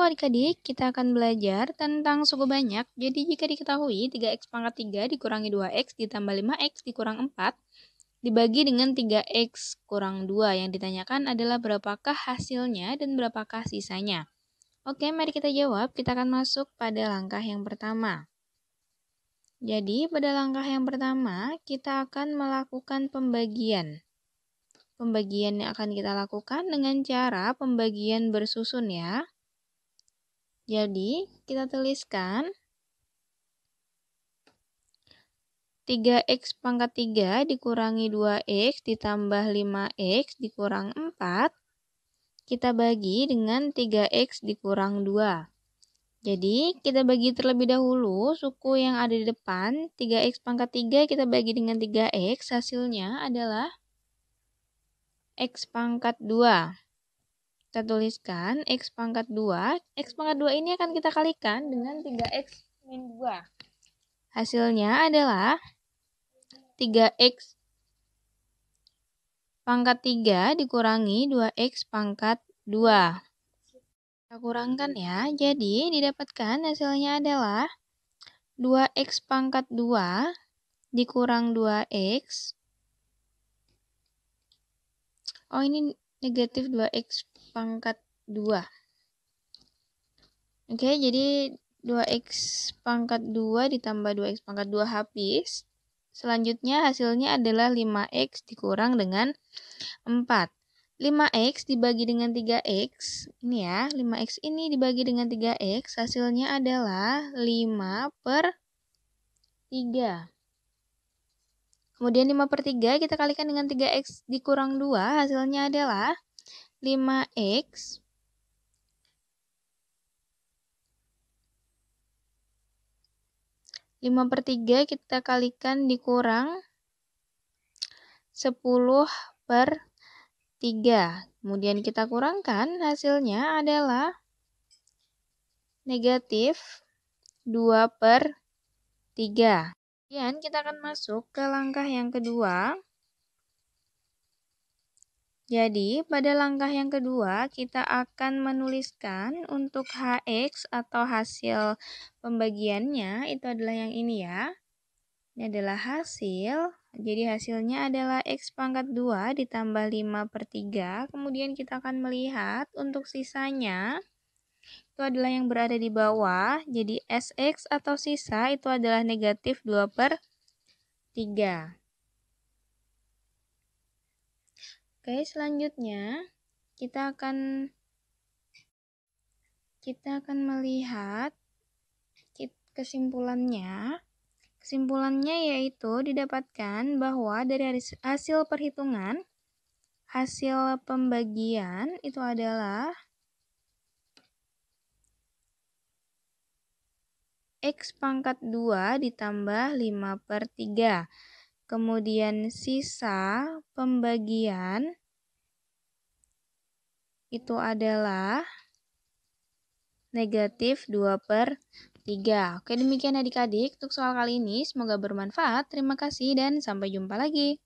Halo adik-adik, kita akan belajar tentang suku banyak. Jadi jika diketahui 3x pangkat 3 dikurangi 2x ditambah 5x dikurang 4 dibagi dengan 3x kurang 2 yang ditanyakan adalah berapakah hasilnya dan berapakah sisanya. Oke, mari kita jawab. Kita akan masuk pada langkah yang pertama. Jadi pada langkah yang pertama kita akan melakukan pembagian. Pembagian yang akan kita lakukan dengan cara pembagian bersusun ya. Jadi, kita tuliskan 3x pangkat 3 dikurangi 2x ditambah 5x dikurang 4, kita bagi dengan 3x dikurang 2. Jadi, kita bagi terlebih dahulu suku yang ada di depan, 3x pangkat 3 kita bagi dengan 3x, hasilnya adalah x pangkat 2. Kita tuliskan X pangkat 2. X pangkat 2 ini akan kita kalikan dengan 3X min 2. Hasilnya adalah 3X pangkat 3 dikurangi 2X pangkat 2. Kita kurangkan ya. Jadi didapatkan hasilnya adalah 2X pangkat 2 dikurang 2X. Oh ini negatif 2x pangkat 2. Oke, jadi 2x pangkat 2 ditambah 2x pangkat 2 habis. Selanjutnya hasilnya adalah 5x dikurang dengan 4. 5x dibagi dengan 3x, ini ya, 5x ini dibagi dengan 3x, hasilnya adalah 5 per 3. Kemudian 5 per 3 kita kalikan dengan 3x dikurang 2, hasilnya adalah 5x lima per tiga kita kalikan dikurang sepuluh per tiga Kemudian kita kurangkan hasilnya adalah negatif 2 per 3. Kemudian kita akan masuk ke langkah yang kedua. Jadi, pada langkah yang kedua, kita akan menuliskan untuk HX atau hasil pembagiannya, itu adalah yang ini ya. Ini adalah hasil, jadi hasilnya adalah X pangkat 2 ditambah 5 per 3. Kemudian kita akan melihat untuk sisanya, itu adalah yang berada di bawah. Jadi SX atau sisa itu adalah negatif 2 per 3. Oke, selanjutnya kita akan kita akan melihat kesimpulannya. Kesimpulannya yaitu didapatkan bahwa dari hasil perhitungan hasil pembagian itu adalah X pangkat 2 ditambah 5 per 3. Kemudian sisa pembagian itu adalah negatif 2 per 3. Oke demikian adik-adik untuk soal kali ini. Semoga bermanfaat. Terima kasih dan sampai jumpa lagi.